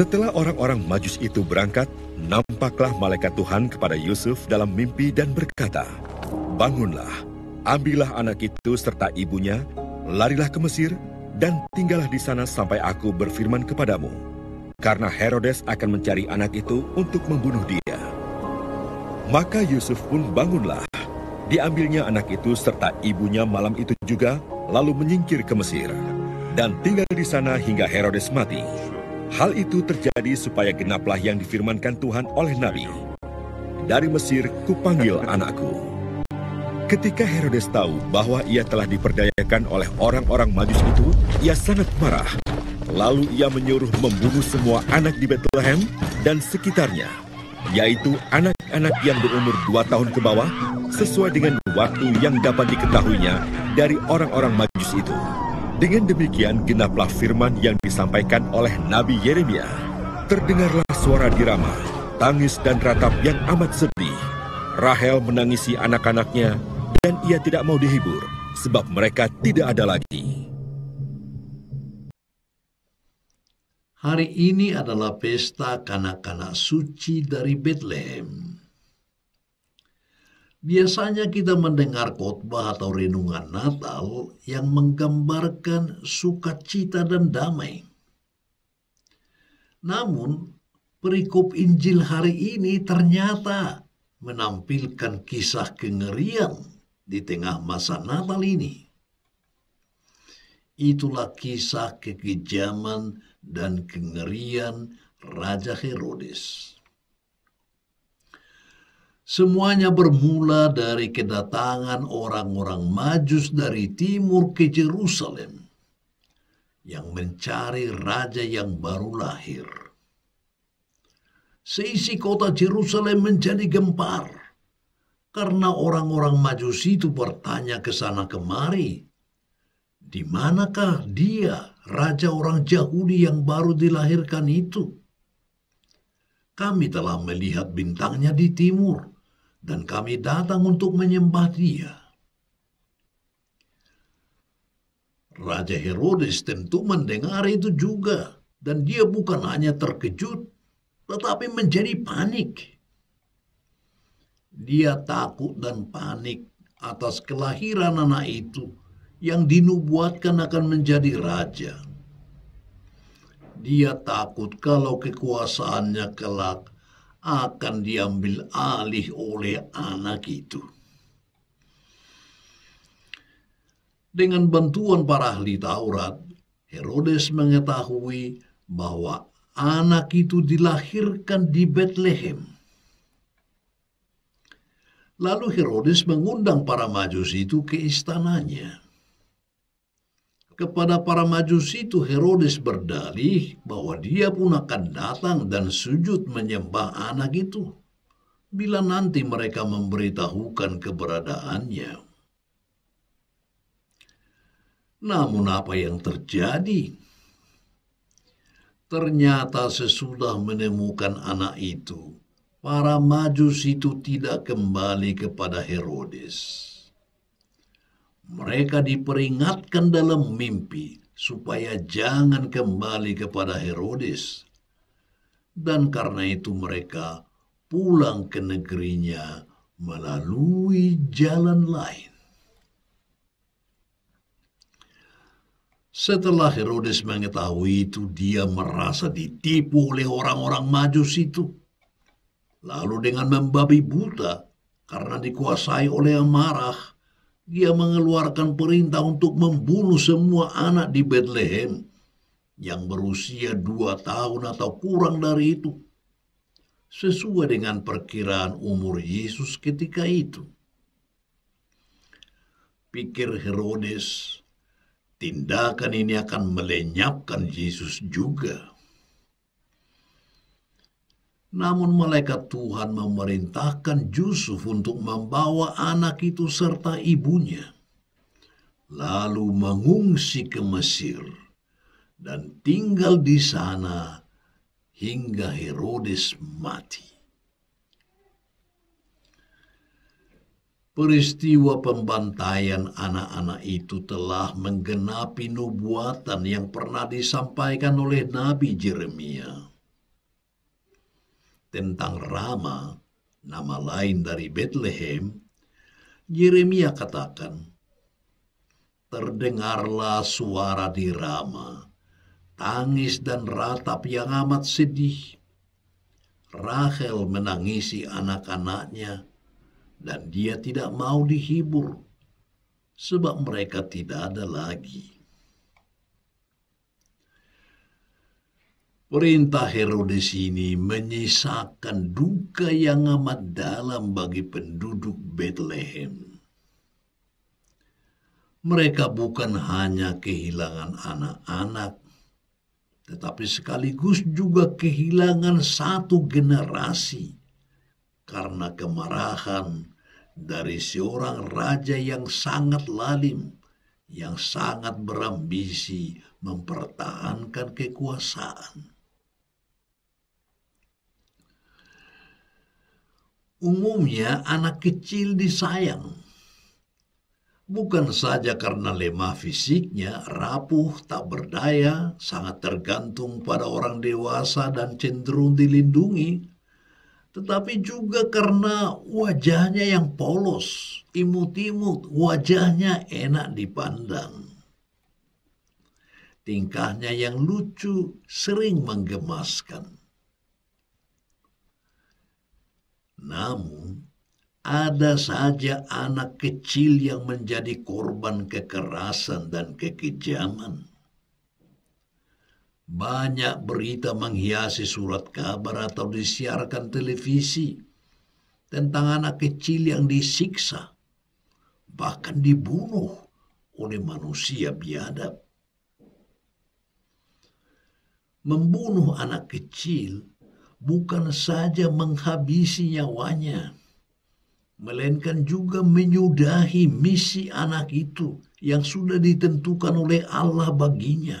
Setelah orang-orang Majus itu berangkat, nampaklah malaikat Tuhan kepada Yusuf dalam mimpi dan berkata, "Bangunlah, ambillah anak itu serta ibunya, larilah ke Mesir, dan tinggallah di sana sampai aku berfirman kepadamu, karena Herodes akan mencari anak itu untuk membunuh dia." Maka Yusuf pun bangunlah, diambilnya anak itu serta ibunya malam itu juga, lalu menyingkir ke Mesir, dan tinggal di sana hingga Herodes mati. Hal itu terjadi supaya genaplah yang difirmankan Tuhan oleh Nabi. Dari Mesir kupanggil anakku. Ketika Herodes tahu bahwa ia telah diperdayakan oleh orang-orang majus itu, ia sangat marah. Lalu ia menyuruh membunuh semua anak di Bethlehem dan sekitarnya, yaitu anak-anak yang berumur dua tahun ke bawah, sesuai dengan waktu yang dapat diketahuinya dari orang-orang majus itu. Dengan demikian genaplah firman yang disampaikan oleh Nabi Yeremia. Terdengarlah suara dirama, tangis dan ratap yang amat sedih. Rahel menangisi anak-anaknya dan ia tidak mau dihibur sebab mereka tidak ada lagi. Hari ini adalah pesta kanak-kanak suci dari Bethlehem. Biasanya kita mendengar khotbah atau renungan Natal yang menggambarkan sukacita dan damai. Namun, perikop Injil hari ini ternyata menampilkan kisah kengerian di tengah masa Natal ini. Itulah kisah kekejaman dan kengerian Raja Herodes. Semuanya bermula dari kedatangan orang-orang Majus dari timur ke Jerusalem yang mencari raja yang baru lahir. Seisi kota Jerusalem menjadi gempar karena orang-orang Majus itu bertanya ke sana kemari, "Di manakah dia, raja orang Yahudi yang baru dilahirkan itu?" Kami telah melihat bintangnya di timur dan kami datang untuk menyembah dia. Raja Herodes tentu mendengar itu juga, dan dia bukan hanya terkejut, tetapi menjadi panik. Dia takut dan panik atas kelahiran anak itu yang dinubuatkan akan menjadi raja. Dia takut kalau kekuasaannya kelak akan diambil alih oleh anak itu. Dengan bantuan para ahli Taurat, Herodes mengetahui bahwa anak itu dilahirkan di Bethlehem. Lalu Herodes mengundang para majus itu ke istananya kepada para majusi itu Herodes berdalih bahwa dia pun akan datang dan sujud menyembah anak itu bila nanti mereka memberitahukan keberadaannya. Namun apa yang terjadi? Ternyata sesudah menemukan anak itu, para majus itu tidak kembali kepada Herodes mereka diperingatkan dalam mimpi supaya jangan kembali kepada Herodes. Dan karena itu mereka pulang ke negerinya melalui jalan lain. Setelah Herodes mengetahui itu, dia merasa ditipu oleh orang-orang majus itu. Lalu dengan membabi buta, karena dikuasai oleh amarah, dia mengeluarkan perintah untuk membunuh semua anak di Bethlehem yang berusia dua tahun atau kurang dari itu, sesuai dengan perkiraan umur Yesus ketika itu. Pikir Herodes, tindakan ini akan melenyapkan Yesus juga. Namun malaikat Tuhan memerintahkan Yusuf untuk membawa anak itu serta ibunya, lalu mengungsi ke Mesir dan tinggal di sana hingga Herodes mati. Peristiwa pembantaian anak-anak itu telah menggenapi nubuatan yang pernah disampaikan oleh Nabi Jeremia tentang Rama, nama lain dari Bethlehem, Yeremia katakan, Terdengarlah suara di Rama, tangis dan ratap yang amat sedih. Rahel menangisi anak-anaknya, dan dia tidak mau dihibur, sebab mereka tidak ada lagi. Perintah Herodes ini menyisakan duka yang amat dalam bagi penduduk Bethlehem. Mereka bukan hanya kehilangan anak-anak, tetapi sekaligus juga kehilangan satu generasi karena kemarahan dari seorang raja yang sangat lalim, yang sangat berambisi mempertahankan kekuasaan. Umumnya anak kecil disayang. Bukan saja karena lemah fisiknya, rapuh, tak berdaya, sangat tergantung pada orang dewasa dan cenderung dilindungi, tetapi juga karena wajahnya yang polos, imut-imut, wajahnya enak dipandang. Tingkahnya yang lucu sering menggemaskan Namun, ada saja anak kecil yang menjadi korban kekerasan dan kekejaman. Banyak berita menghiasi surat kabar atau disiarkan televisi tentang anak kecil yang disiksa, bahkan dibunuh oleh manusia biadab. Membunuh anak kecil bukan saja menghabisi nyawanya, melainkan juga menyudahi misi anak itu yang sudah ditentukan oleh Allah baginya.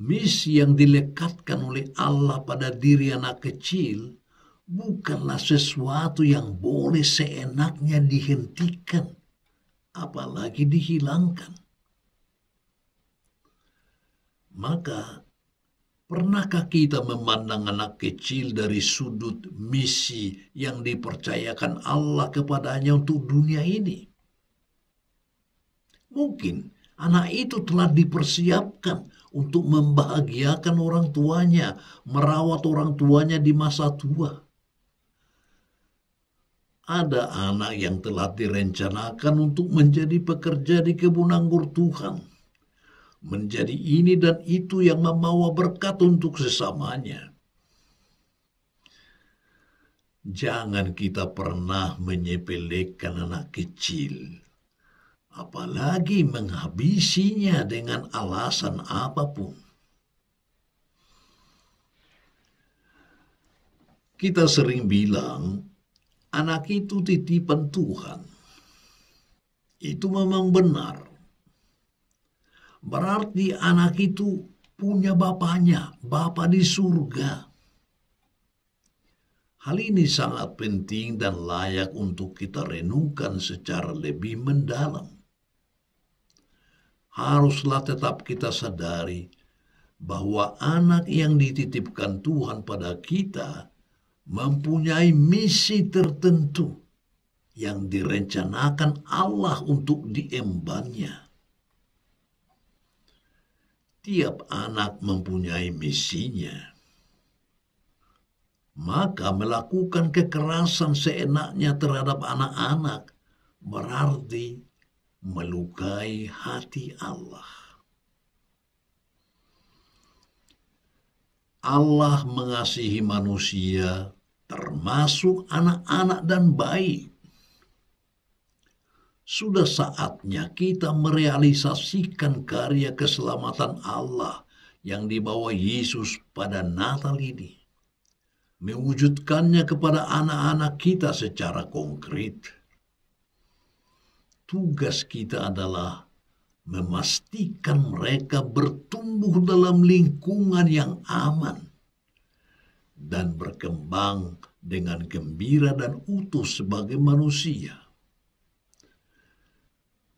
Misi yang dilekatkan oleh Allah pada diri anak kecil bukanlah sesuatu yang boleh seenaknya dihentikan, apalagi dihilangkan. Maka Pernahkah kita memandang anak kecil dari sudut misi yang dipercayakan Allah kepadanya untuk dunia ini? Mungkin anak itu telah dipersiapkan untuk membahagiakan orang tuanya, merawat orang tuanya di masa tua. Ada anak yang telah direncanakan untuk menjadi pekerja di kebun anggur Tuhan menjadi ini dan itu yang membawa berkat untuk sesamanya. Jangan kita pernah menyepelekan anak kecil, apalagi menghabisinya dengan alasan apapun. Kita sering bilang, anak itu titipan Tuhan. Itu memang benar Berarti anak itu punya bapaknya, bapak di surga. Hal ini sangat penting dan layak untuk kita renungkan secara lebih mendalam. Haruslah tetap kita sadari bahwa anak yang dititipkan Tuhan pada kita mempunyai misi tertentu yang direncanakan Allah untuk diembannya tiap anak mempunyai misinya. Maka melakukan kekerasan seenaknya terhadap anak-anak berarti melukai hati Allah. Allah mengasihi manusia, termasuk anak-anak dan bayi. Sudah saatnya kita merealisasikan karya keselamatan Allah yang dibawa Yesus pada Natal ini. Mewujudkannya kepada anak-anak kita secara konkret. Tugas kita adalah memastikan mereka bertumbuh dalam lingkungan yang aman dan berkembang dengan gembira dan utuh sebagai manusia.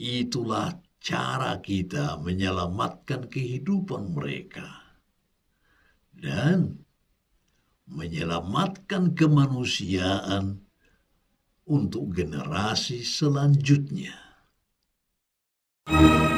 Itulah cara kita menyelamatkan kehidupan mereka dan menyelamatkan kemanusiaan untuk generasi selanjutnya. thank you